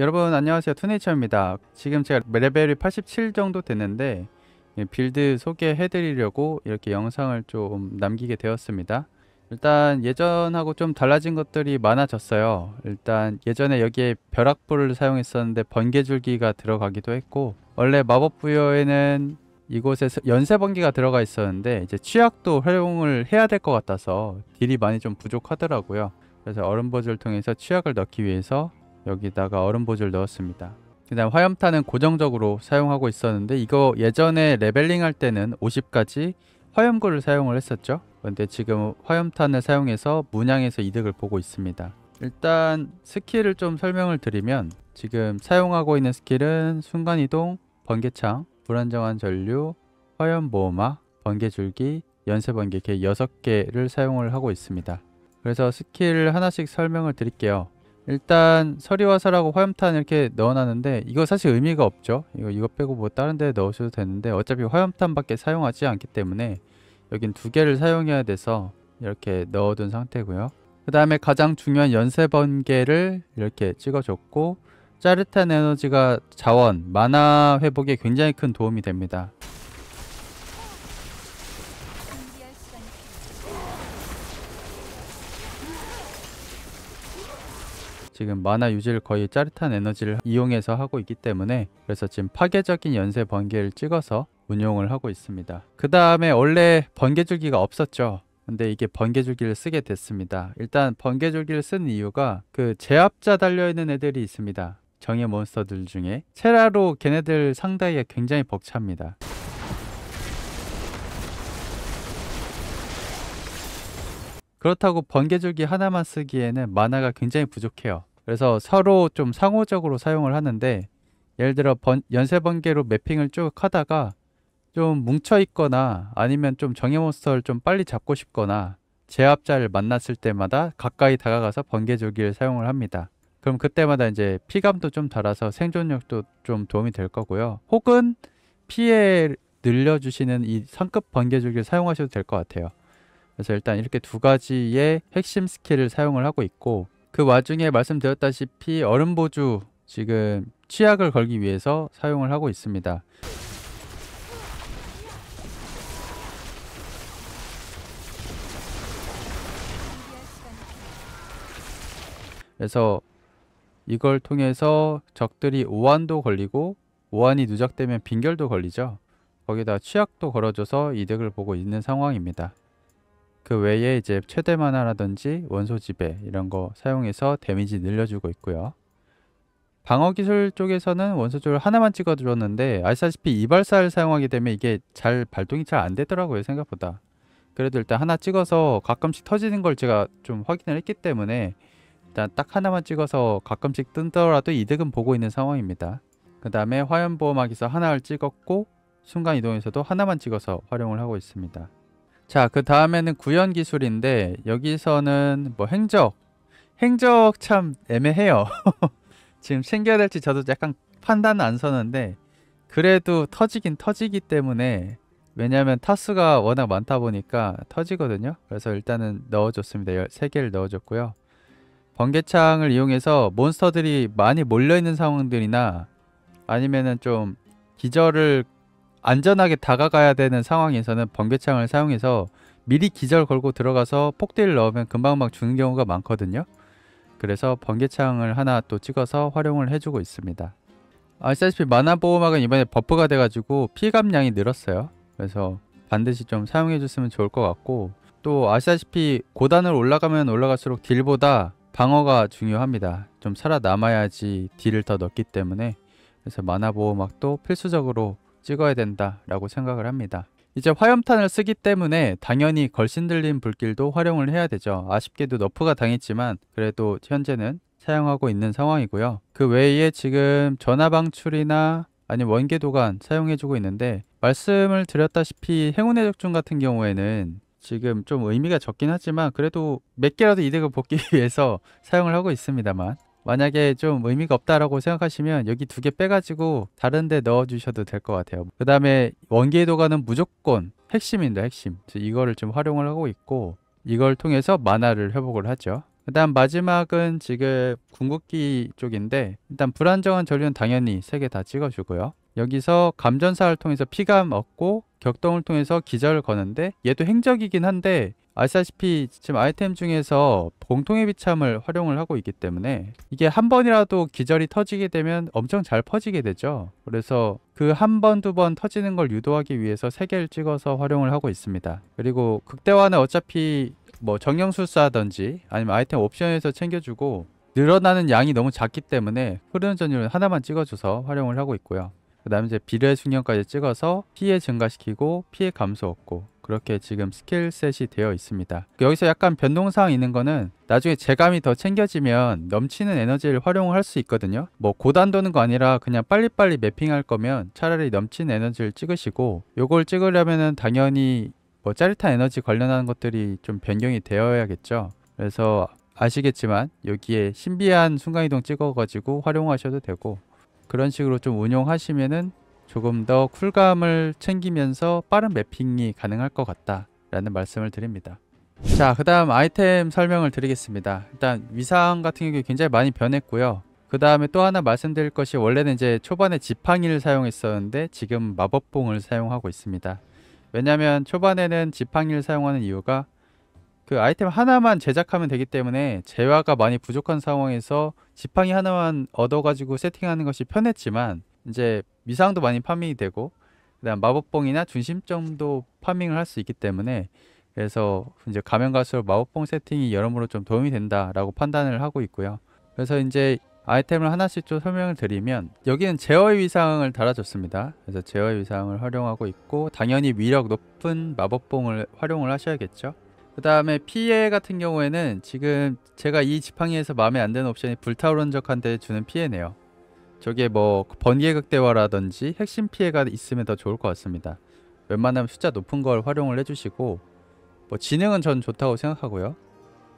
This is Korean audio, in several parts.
여러분 안녕하세요 투네이처입니다 지금 제가 레벨이 87 정도 됐는데 예, 빌드 소개해 드리려고 이렇게 영상을 좀 남기게 되었습니다 일단 예전하고 좀 달라진 것들이 많아졌어요 일단 예전에 여기에 벼락불을 사용했었는데 번개줄기가 들어가기도 했고 원래 마법 부여에는 이곳에 연쇄 번개가 들어가 있었는데 이제 취약도 활용을 해야 될 것 같아서 딜이 많이 좀 부족하더라고요 그래서 얼음버즈를 통해서 취약을 넣기 위해서 여기다가 얼음 보질 넣었습니다. 그 다음 화염탄은 고정적으로 사용하고 있었는데 이거 예전에 레벨링 할 때는 50까지 화염구를 사용을 했었죠. 그런데 지금 화염탄을 사용해서 문양에서 이득을 보고 있습니다. 일단 스킬을 좀 설명을 드리면 지금 사용하고 있는 스킬은 순간이동, 번개창, 불안정한 전류, 화염보호막, 번개줄기, 연쇄번개 이렇게 6개를 사용을 하고 있습니다. 그래서 스킬을 하나씩 설명을 드릴게요. 일단 서리와서라고 화염탄 이렇게 넣어놨는데 이거 사실 의미가 없죠 이거 이거 빼고 뭐 다른 데 넣으셔도 되는데 어차피 화염탄밖에 사용하지 않기 때문에 여긴 두 개를 사용해야 돼서 이렇게 넣어둔 상태고요 그 다음에 가장 중요한 연쇄 번개를 이렇게 찍어줬고 짜릿한 에너지가 자원, 만화 회복에 굉장히 큰 도움이 됩니다 지금 만화 유지를 거의 짜릿한 에너지를 이용해서 하고 있기 때문에 그래서 지금 파괴적인 연쇄 번개를 찍어서 운용을 하고 있습니다. 그 다음에 원래 번개줄기가 없었죠. 근데 이게 번개줄기를 쓰게 됐습니다. 일단 번개줄기를 쓴 이유가 그 제압자 달려있는 애들이 있습니다. 정의 몬스터들 중에 체라로 걔네들 상대하기가 굉장히 벅찹니다. 그렇다고 번개줄기 하나만 쓰기에는 만화가 굉장히 부족해요. 그래서 서로 좀 상호적으로 사용을 하는데 예를 들어 번, 연쇄 번개로 매핑을 쭉 하다가 좀 뭉쳐 있거나 아니면 좀 정예 몬스터를 좀 빨리 잡고 싶거나 제압자를 만났을 때마다 가까이 다가가서 번개조기를 사용을 합니다. 그럼 그때마다 이제 피감도 좀 달아서 생존력도 좀 도움이 될 거고요. 혹은 피해 늘려주시는 이 상급 번개조기를 사용하셔도 될 것 같아요. 그래서 일단 이렇게 두 가지의 핵심 스킬을 사용을 하고 있고 그 와중에 말씀드렸다시피 얼음 보주 지금 치약을 걸기 위해서 사용을 하고 있습니다. 그래서 이걸 통해서 적들이 오한도 걸리고 오한이 누적되면 빈결도 걸리죠. 거기다 취약도 걸어줘서 이득을 보고 있는 상황입니다. 그 외에 이제 최대 만화라든지 원소 지배 이런 거 사용해서 데미지 늘려주고 있고요. 방어 기술 쪽에서는 원소줄 하나만 찍어드렸는데 아시다시피 이발사를 사용하게 되면 이게 잘 발동이 잘 안 되더라고요 생각보다 그래도 일단 하나 찍어서 가끔씩 터지는 걸 제가 좀 확인을 했기 때문에 일단 딱 하나만 찍어서 가끔씩 뜬더라도 이득은 보고 있는 상황입니다 그 다음에 화염보호막에서 하나를 찍었고 순간이동에서도 하나만 찍어서 활용을 하고 있습니다 자, 그 다음에는 구현 기술인데 여기서는 뭐 행적, 행적 참 애매해요. 지금 챙겨야 될지 저도 약간 판단 안 서는데 그래도 터지긴 터지기 때문에 왜냐면 타수가 워낙 많다 보니까 터지거든요. 그래서 일단은 넣어줬습니다. 3개를 넣어줬고요. 번개창을 이용해서 몬스터들이 많이 몰려있는 상황들이나 아니면은 좀 기절을 안전하게 다가가야 되는 상황에서는 번개창을 사용해서 미리 기절 걸고 들어가서 폭딜 넣으면 금방막 주는 경우가 많거든요. 그래서 번개창을 하나 또 찍어서 활용을 해주고 있습니다. 아시다시피 만화 보호막은 이번에 버프가 돼가지고 피감량이 늘었어요. 그래서 반드시 좀 사용해 줬으면 좋을 것 같고 또 아시다시피 고단을 올라가면 올라갈수록 딜보다 방어가 중요합니다. 좀 살아남아야지 딜을 더 넣기 때문에 그래서 만화 보호막도 필수적으로 찍어야 된다라고 생각을 합니다. 이제 화염탄을 쓰기 때문에 당연히 걸신들린 불길도 활용을 해야 되죠. 아쉽게도 너프가 당했지만 그래도 현재는 사용하고 있는 상황이고요. 그 외에 지금 전화방출이나 아니면 원개도관 사용해주고 있는데 말씀을 드렸다시피 행운의 적중 같은 경우에는 지금 좀 의미가 적긴 하지만 그래도 몇 개라도 이득을 벗기 위해서 사용을 하고 있습니다만 만약에 좀 의미가 없다라고 생각하시면 여기 두 개 빼가지고 다른 데 넣어주셔도 될 것 같아요. 그 다음에 원기도가는 무조건 핵심인데 핵심. 이거를 좀 활용을 하고 있고 이걸 통해서 만화를 회복을 하죠. 그 다음 마지막은 지금 궁극기 쪽인데 일단 불안정한 전류는 당연히 세 개 다 찍어주고요. 여기서 감전사를 통해서 피감 얻고 격동을 통해서 기절을 거는데 얘도 행적이긴 한데 아시다시피 지금 아이템 중에서 공통의 비참을 활용을 하고 있기 때문에 이게 한 번이라도 기절이 터지게 되면 엄청 잘 퍼지게 되죠 그래서 그 한 번 두번 번 터지는 걸 유도하기 위해서 세개를 찍어서 활용을 하고 있습니다 그리고 극대화는 어차피 뭐 정령술사든지 아니면 아이템 옵션에서 챙겨주고 늘어나는 양이 너무 작기 때문에 흐르는 전율은 하나만 찍어줘서 활용을 하고 있고요 그 다음에 이제 비례 숙련까지 찍어서 피해 증가시키고 피해 감소 얻고 그렇게 지금 스킬셋이 되어 있습니다. 여기서 약간 변동사항 있는 거는 나중에 재감이 더 챙겨지면 넘치는 에너지를 활용할 수 있거든요. 뭐 고단도는 거 아니라 그냥 빨리빨리 매핑할 거면 차라리 넘치는 에너지를 찍으시고 요걸 찍으려면은 당연히 뭐 짜릿한 에너지 관련한 것들이 좀 변경이 되어야겠죠. 그래서 아시겠지만 여기에 신비한 순간이동 찍어가지고 활용하셔도 되고 그런 식으로 좀 운용하시면은 조금 더 쿨감을 챙기면서 빠른 매핑이 가능할 것 같다라는 말씀을 드립니다. 자, 그 다음 아이템 설명을 드리겠습니다. 일단 위상 같은 경우 굉장히 많이 변했고요. 그 다음에 또 하나 말씀드릴 것이 원래는 이제 초반에 지팡이를 사용했었는데 지금 마법봉을 사용하고 있습니다. 왜냐면 하 초반에는 지팡이를 사용하는 이유가 그 아이템 하나만 제작하면 되기 때문에 재화가 많이 부족한 상황에서 지팡이 하나만 얻어가지고 세팅하는 것이 편했지만 이제 미상도 많이 파밍이 되고 그다음 마법봉이나 중심점도 파밍을 할 수 있기 때문에 그래서 이제 가면 갈수록 마법봉 세팅이 여러모로 좀 도움이 된다라고 판단을 하고 있고요. 그래서 이제 아이템을 하나씩 좀 설명을 드리면 여기는 제어의 위상을 달아줬습니다. 그래서 제어의 위상을 활용하고 있고 당연히 위력 높은 마법봉을 활용을 하셔야겠죠. 그 다음에 피해 같은 경우에는 지금 제가 이 지팡이에서 마음에 안 드는 옵션이 불타오른 적한테 주는 피해네요. 저게 뭐 번개 극대화라든지 핵심 피해가 있으면 더 좋을 것 같습니다. 웬만하면 숫자 높은 걸 활용을 해주시고 뭐 지능은 전 좋다고 생각하고요.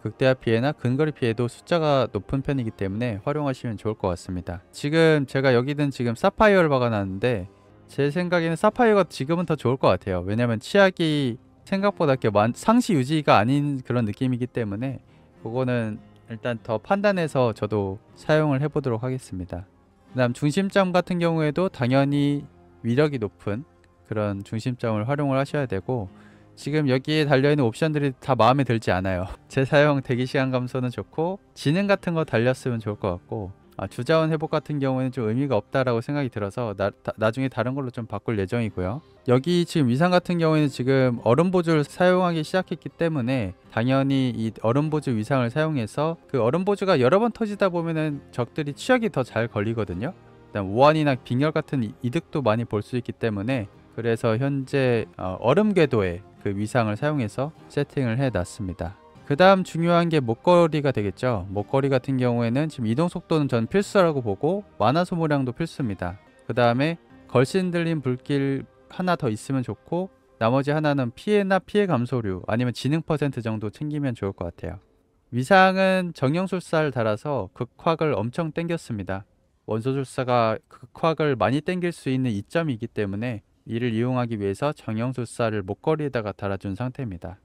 극대화 피해나 근거리 피해도 숫자가 높은 편이기 때문에 활용하시면 좋을 것 같습니다. 지금 제가 여기는 지금 사파이어를 박아놨는데 제 생각에는 사파이어가 지금은 더 좋을 것 같아요. 왜냐면 치약이 생각보다 이렇게 만, 상시 유지가 아닌 그런 느낌이기 때문에 그거는 일단 더 판단해서 저도 사용을 해보도록 하겠습니다. 그 다음 중심점 같은 경우에도 당연히 위력이 높은 그런 중심점을 활용을 하셔야 되고 지금 여기에 달려있는 옵션들이 다 마음에 들지 않아요. 제 사용 대기시간 감소는 좋고 지능 같은 거 달렸으면 좋을 것 같고 아, 주자원 회복 같은 경우에는 좀 의미가 없다라고 생각이 들어서 나, 다, 중에 다른 걸로 좀 바꿀 예정이고요. 여기 지금 위상 같은 경우에는 지금 얼음 보조를 사용하기 시작했기 때문에 당연히 이 얼음 보조 위상을 사용해서 그 얼음 보조가 여러 번 터지다 보면은 적들이 취약이 더 잘 걸리거든요. 일단 오한이나 빙혈 같은 이득도 많이 볼 수 있기 때문에 그래서 현재 어, 얼음 궤도에 그 위상을 사용해서 세팅을 해놨습니다. 그 다음 중요한 게 목걸이가 되겠죠. 목걸이 같은 경우에는 지금 이동 속도는 전 필수라고 보고 완화 소모량도 필수입니다. 그 다음에 걸신 들린 불길 하나 더 있으면 좋고 나머지 하나는 피해나 피해 감소류 아니면 지능 퍼센트 정도 챙기면 좋을 것 같아요. 위상은 정형술사를 달아서 극화을 엄청 땡겼습니다. 원소술사가 극화을 많이 땡길 수 있는 이점이기 때문에 이를 이용하기 위해서 정형술사를 목걸이에다가 달아준 상태입니다.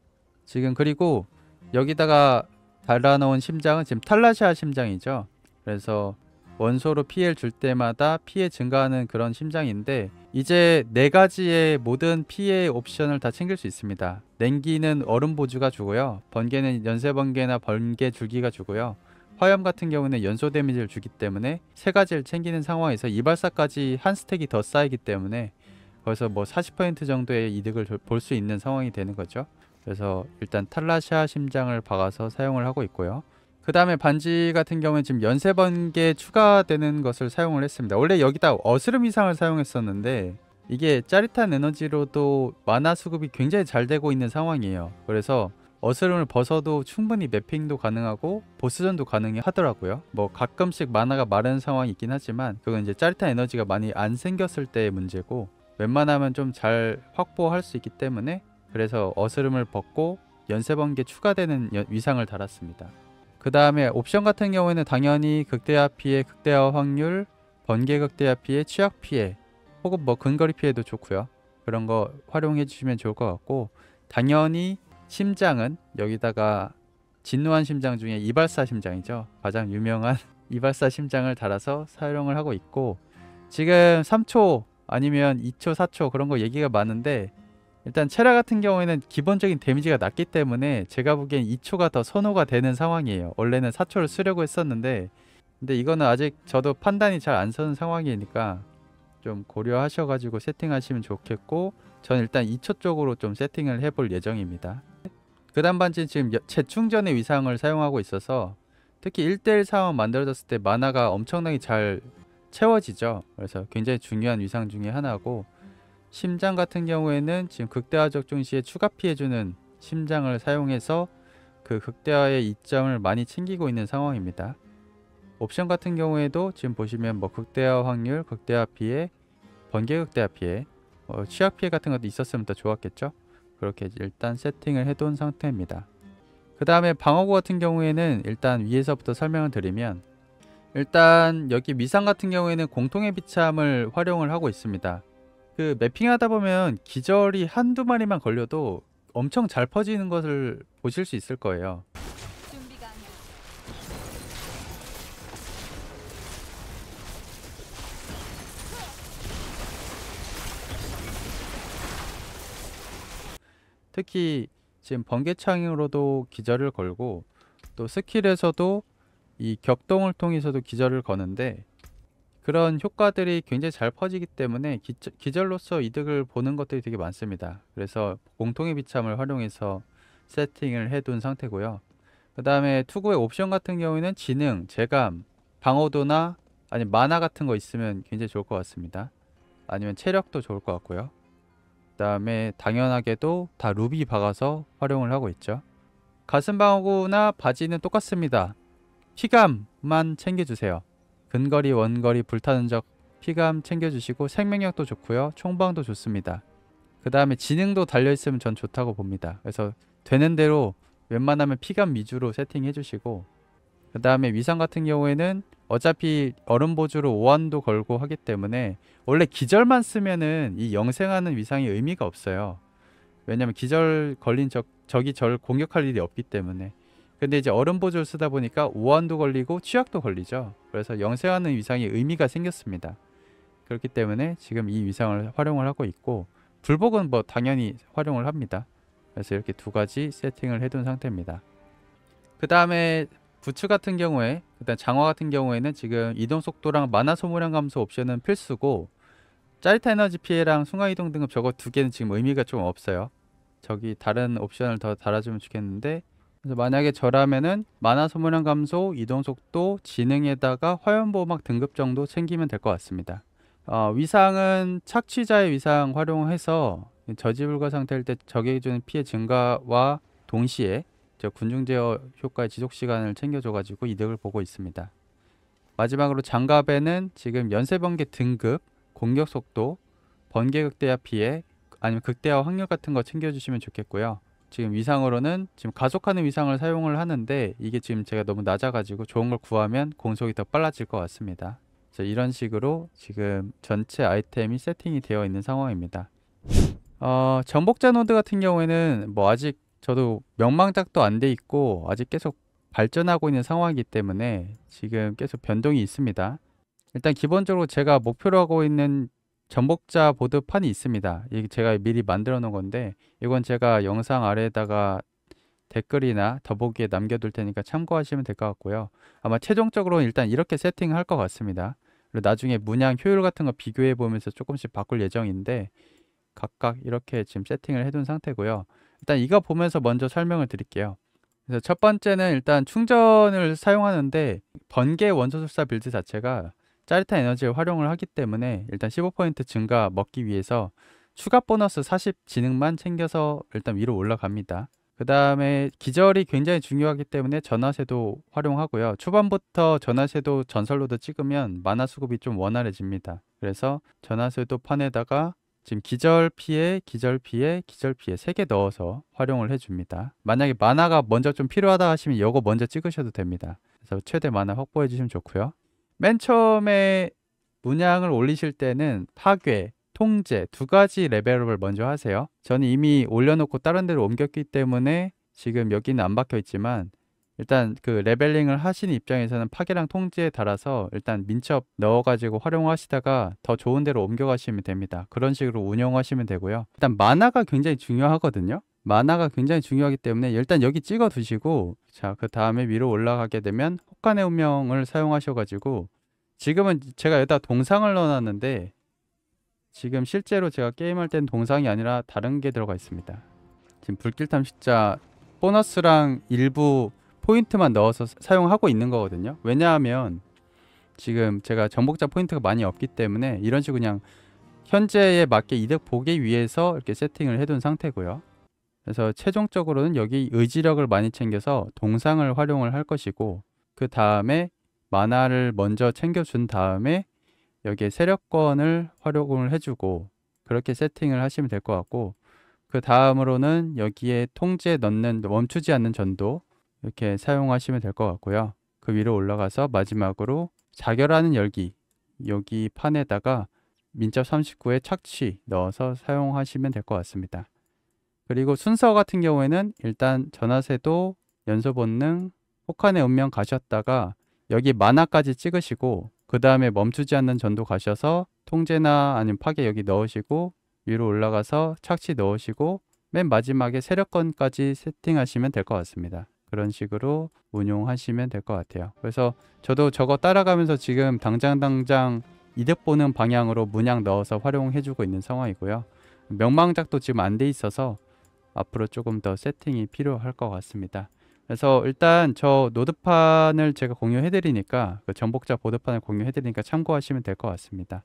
지금 그리고 여기다가 달아놓은 심장은 지금 탈라시아 심장이죠. 그래서 원소로 피해를 줄 때마다 피해 증가하는 그런 심장인데 이제 네 가지의 모든 피해 옵션을 다 챙길 수 있습니다. 냉기는 얼음 보주가 주고요. 번개는 연쇄 번개나 번개 줄기가 주고요. 화염 같은 경우는 연소 데미지를 주기 때문에 세 가지를 챙기는 상황에서 이발사까지 한 스택이 더 쌓이기 때문에 거기서 뭐 40% 정도의 이득을 볼 수 있는 상황이 되는 거죠. 그래서 일단 탈라샤 심장을 박아서 사용을 하고 있고요. 그 다음에 반지 같은 경우는 지금 연쇄 번개 추가되는 것을 사용을 했습니다. 원래 여기다 어스름 이상을 사용했었는데 이게 짜릿한 에너지로도 만화 수급이 굉장히 잘 되고 있는 상황이에요. 그래서 어스름을 벗어도 충분히 맵핑도 가능하고 보스전도 가능하더라고요. 뭐 가끔씩 만화가 마른 상황이 있긴 하지만 그건 이제 짜릿한 에너지가 많이 안 생겼을 때의 문제고 웬만하면 좀 잘 확보할 수 있기 때문에 그래서 어스름을 벗고 연쇄번개 추가되는 위상을 달았습니다. 그 다음에 옵션 같은 경우에는 당연히 극대화 피해, 극대화 확률, 번개 극대화 피해, 취약 피해 혹은 뭐 근거리 피해도 좋고요. 그런 거 활용해 주시면 좋을 것 같고 당연히 심장은 여기다가 진노한 심장 중에 이발사 심장이죠. 가장 유명한 이발사 심장을 달아서 사용을 하고 있고 지금 3초 아니면 2초, 4초 그런 거 얘기가 많은데 일단 체라 같은 경우에는 기본적인 데미지가 낮기 때문에 제가 보기엔 2초가 더 선호가 되는 상황이에요 원래는 4초를 쓰려고 했었는데 근데 이거는 아직 저도 판단이 잘 안 서는 상황이니까 좀 고려하셔가지고 세팅하시면 좋겠고 전 일단 2초 쪽으로 좀 세팅을 해볼 예정입니다 그 단반지는 지금 재충전의 위상을 사용하고 있어서 특히 1대1 상황 만들어졌을 때 만화가 엄청나게 잘 채워지죠 그래서 굉장히 중요한 위상 중에 하나고 심장 같은 경우에는 지금 극대화적 중시에 추가 피해주는 심장을 사용해서 그 극대화의 이점을 많이 챙기고 있는 상황입니다. 옵션 같은 경우에도 지금 보시면 뭐 극대화 확률, 극대화 피해, 번개 극대화 피해, 뭐 취약 피해 같은 것도 있었으면 더 좋았겠죠? 그렇게 일단 세팅을 해둔 상태입니다. 그 다음에 방어구 같은 경우에는 일단 위에서부터 설명을 드리면 일단 여기 미상 같은 경우에는 공통의 비참을 활용을 하고 있습니다. 그 매핑하다 보면 기절이 한두 마리만 걸려도 엄청 잘 퍼지는 것을 보실 수 있을 거예요. 특히 지금 번개창으로도 기절을 걸고 또 스킬에서도 이 격동을 통해서도 기절을 거는데 그런 효과들이 굉장히 잘 퍼지기 때문에 기저, 기절로서 이득을 보는 것들이 되게 많습니다. 그래서 공통의 비참을 활용해서 세팅을 해둔 상태고요. 그 다음에 투구의 옵션 같은 경우에는 지능, 재감, 방어도나 아니 만화 같은 거 있으면 굉장히 좋을 것 같습니다. 아니면 체력도 좋을 것 같고요. 그 다음에 당연하게도 다 루비 박아서 활용을 하고 있죠. 가슴 방어구나 바지는 똑같습니다. 키감만 챙겨주세요. 근거리 원거리 불타는 적 피감 챙겨주시고 생명력도 좋고요. 총방도 좋습니다. 그 다음에 지능도 달려있으면 전 좋다고 봅니다. 그래서 되는 대로 웬만하면 피감 위주로 세팅해 주시고 그 다음에 위상 같은 경우에는 어차피 얼음보조로 5환도 걸고 하기 때문에 원래 기절만 쓰면은 이 영생하는 위상이 의미가 없어요. 왜냐면 기절 걸린 적, 적이 저를 공격할 일이 없기 때문에 근데 이제 얼음 보조를 쓰다 보니까 우한도 걸리고 취약도 걸리죠. 그래서 영세하는 위상이 의미가 생겼습니다. 그렇기 때문에 지금 이 위상을 활용을 하고 있고 불복은 뭐 당연히 활용을 합니다. 그래서 이렇게 두 가지 세팅을 해둔 상태입니다. 그 다음에 부츠 같은 경우에 일단 장화 같은 경우에는 지금 이동 속도랑 만화 소모량 감소 옵션은 필수고 짜릿한 에너지 피해랑 순간이동 등급 저거 두 개는 지금 의미가 좀 없어요. 저기 다른 옵션을 더 달아주면 좋겠는데 그래서 만약에 저라면은 만화 소모량 감소, 이동 속도, 지능에다가 화염 보호막 등급 정도 챙기면 될 것 같습니다. 어, 위상은 착취자의 위상 활용해서 저지 불가 상태일 때 적에게 주는 피해 증가와 동시에 저 군중 제어 효과의 지속 시간을 챙겨줘 가지고 이득을 보고 있습니다. 마지막으로 장갑에는 지금 연쇄 번개 등급, 공격 속도, 번개 극대화 피해 아니면 극대화 확률 같은 거 챙겨 주시면 좋겠고요. 지금 위상으로는 지금 가속하는 위상을 사용을 하는데 이게 지금 제가 너무 낮아가지고 좋은 걸 구하면 공속이 더 빨라질 것 같습니다. 그래서 이런 식으로 지금 전체 아이템이 세팅이 되어 있는 상황입니다. 어, 전복자 노드 같은 경우에는 뭐 아직 저도 명망작도 안 돼 있고 아직 계속 발전하고 있는 상황이기 때문에 지금 계속 변동이 있습니다. 일단 기본적으로 제가 목표로 하고 있는 전복자 보드판이 있습니다. 이게 제가 미리 만들어 놓은 건데 이건 제가 영상 아래에다가 댓글이나 더보기에 남겨둘 테니까 참고하시면 될 것 같고요. 아마 최종적으로는 일단 이렇게 세팅할 것 같습니다. 그리고 나중에 문양 효율 같은 거 비교해 보면서 조금씩 바꿀 예정인데 각각 이렇게 지금 세팅을 해 둔 상태고요. 일단 이거 보면서 먼저 설명을 드릴게요. 그래서 첫 번째는 일단 충전을 사용하는데 번개 원소술사 빌드 자체가 짜릿한 에너지를 활용을 하기 때문에 일단 15% 증가 먹기 위해서 추가 보너스 40 지능만 챙겨서 일단 위로 올라갑니다. 그 다음에 기절이 굉장히 중요하기 때문에 전화세도 활용하고요. 초반부터 전화세도 전설로도 찍으면 만화 수급이 좀 원활해집니다. 그래서 전화세도 판에다가 지금 기절 피해, 기절 피해, 기절 피해 세 개 넣어서 활용을 해줍니다. 만약에 만화가 먼저 좀 필요하다 하시면 이거 먼저 찍으셔도 됩니다. 그래서 최대 만화 확보해 주시면 좋고요. 맨 처음에 문양을 올리실 때는 파괴, 통제 두 가지 레벨업을 먼저 하세요. 저는 이미 올려놓고 다른 데로 옮겼기 때문에 지금 여기는 안 박혀 있지만 일단 그 레벨링을 하신 입장에서는 파괴랑 통제에 따라서 일단 민첩 넣어가지고 활용하시다가 더 좋은 데로 옮겨가시면 됩니다. 그런 식으로 운영하시면 되고요. 일단 만화가 굉장히 중요하거든요. 만화가 굉장히 중요하기 때문에 일단 여기 찍어 두시고 자그 다음에 위로 올라가게 되면 혹간의 운명을 사용하셔가지고 지금은 제가 여기다 동상을 넣어놨는데 지금 실제로 제가 게임할 땐 동상이 아니라 다른 게 들어가 있습니다 지금 불길탐 식자 보너스랑 일부 포인트만 넣어서 사용하고 있는 거거든요 왜냐하면 지금 제가 전복자 포인트가 많이 없기 때문에 이런 식으로 그냥 현재에 맞게 이득 보기 위해서 이렇게 세팅을 해둔 상태고요 그래서 최종적으로는 여기 의지력을 많이 챙겨서 동상을 활용을 할 것이고 그 다음에 만화를 먼저 챙겨준 다음에 여기에 세력권을 활용을 해주고 그렇게 세팅을 하시면 될 것 같고 그 다음으로는 여기에 통제 넣는 멈추지 않는 전도 이렇게 사용하시면 될 것 같고요 그 위로 올라가서 마지막으로 자결하는 열기 여기 판에다가 민첩 39에 착취 넣어서 사용하시면 될 것 같습니다 그리고 순서 같은 경우에는 일단 전화세도 연소본능 혹한의 운명 가셨다가 여기 만화까지 찍으시고 그 다음에 멈추지 않는 전도 가셔서 통제나 아니면 파괴 여기 넣으시고 위로 올라가서 착취 넣으시고 맨 마지막에 세력권까지 세팅하시면 될 것 같습니다. 그런 식으로 운용하시면 될 것 같아요. 그래서 저도 저거 따라가면서 지금 당장 당장 이득 보는 방향으로 문양 넣어서 활용해주고 있는 상황이고요. 명망작도 지금 안 돼 있어서 앞으로 조금 더 세팅이 필요할 것 같습니다. 그래서 일단 저 노드판을 제가 공유해 드리니까 그 전복자 보드판을 공유해 드리니까 참고하시면 될 것 같습니다.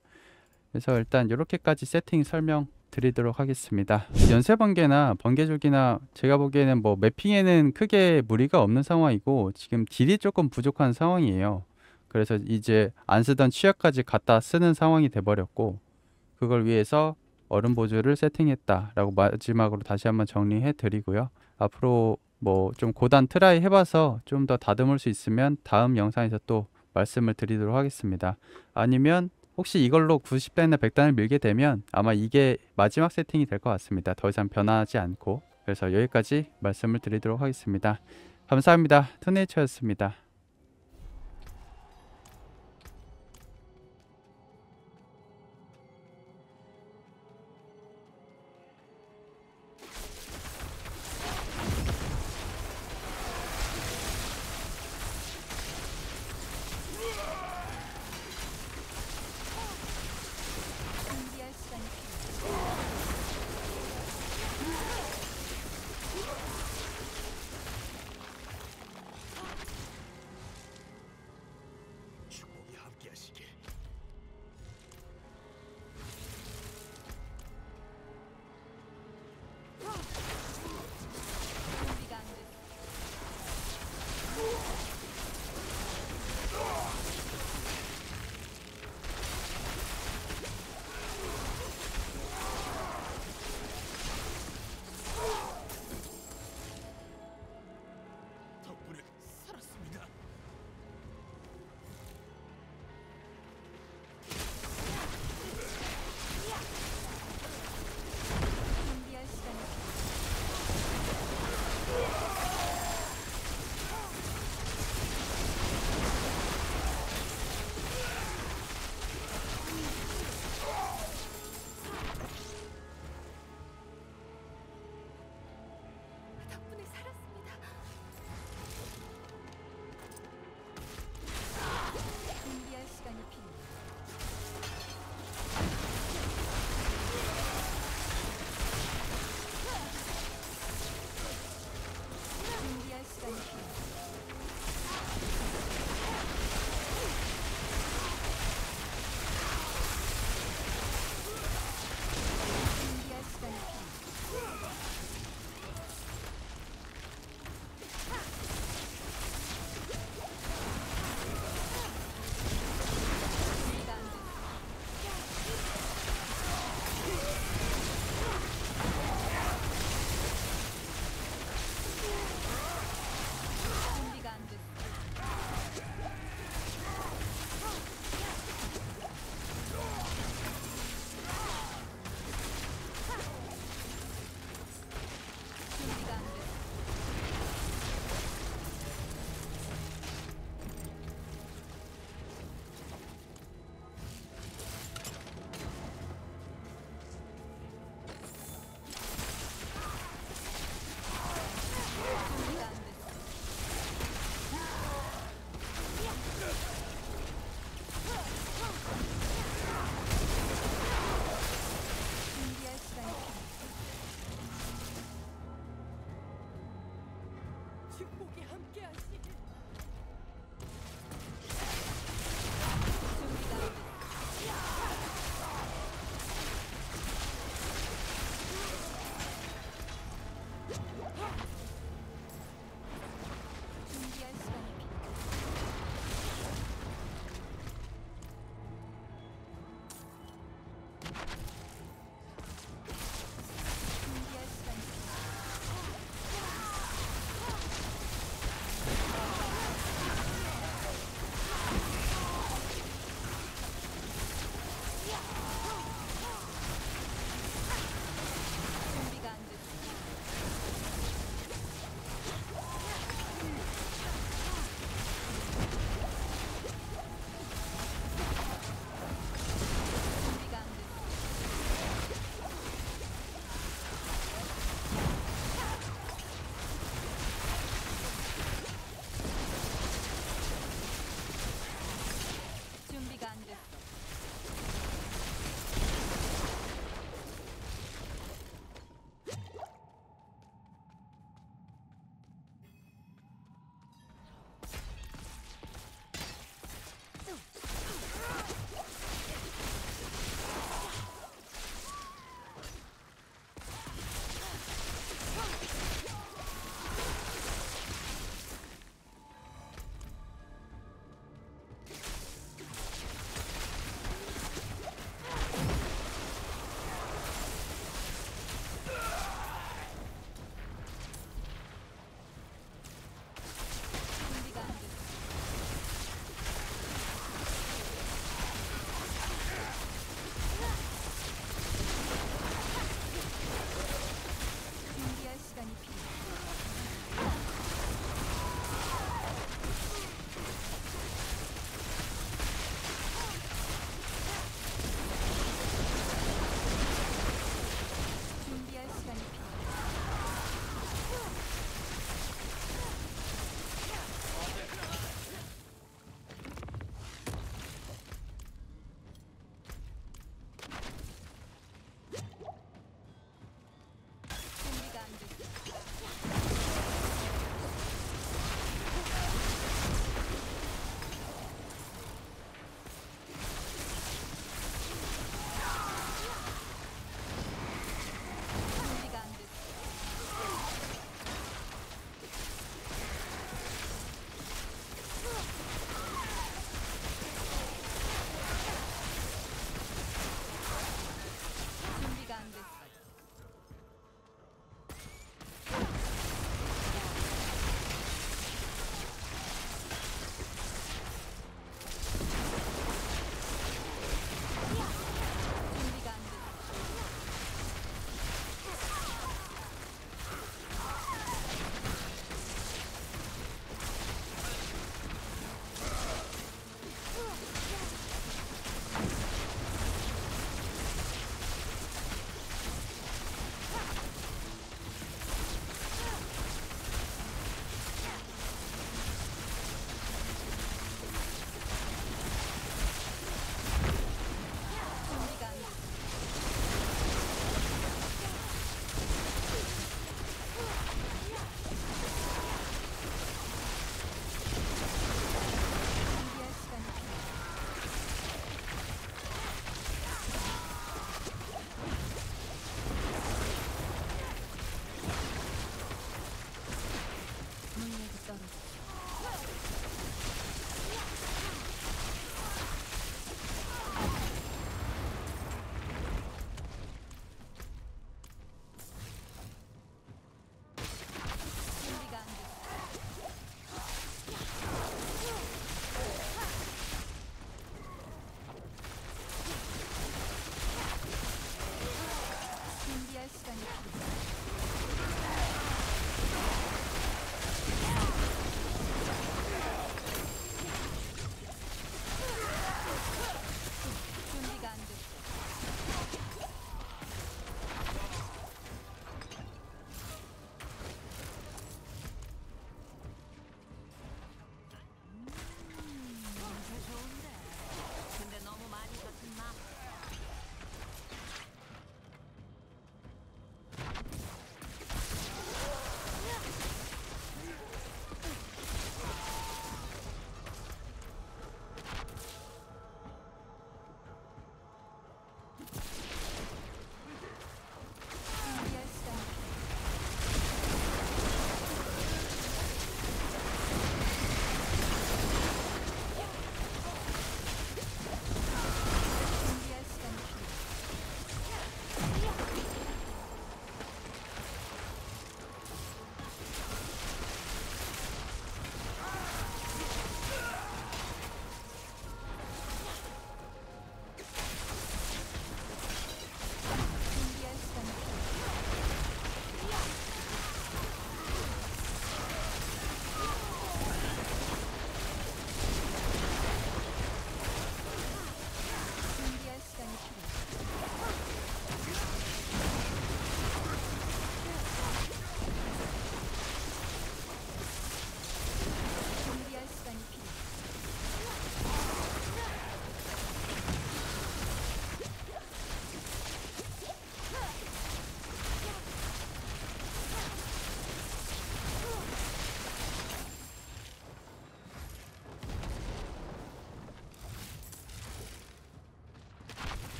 그래서 일단 이렇게까지 세팅 설명 드리도록 하겠습니다. 연쇄 번개나 번개족이나 제가 보기에는 뭐 매핑에는 크게 무리가 없는 상황이고 지금 딜이 조금 부족한 상황이에요. 그래서 이제 안 쓰던 취약까지 갖다 쓰는 상황이 돼버렸고 그걸 위해서 얼음 보조를 세팅했다라고 마지막으로 다시 한번 정리해 드리고요. 앞으로 뭐 좀 고단 트라이 해봐서 좀 더 다듬을 수 있으면 다음 영상에서 또 말씀을 드리도록 하겠습니다. 아니면 혹시 이걸로 90단이나 100단을 밀게 되면 아마 이게 마지막 세팅이 될 것 같습니다. 더 이상 변하지 않고 그래서 여기까지 말씀을 드리도록 하겠습니다. 감사합니다. 투네이처였습니다.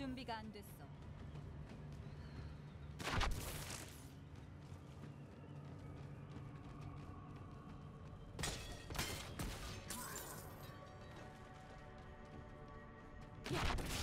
준비가 안 됐어. 야!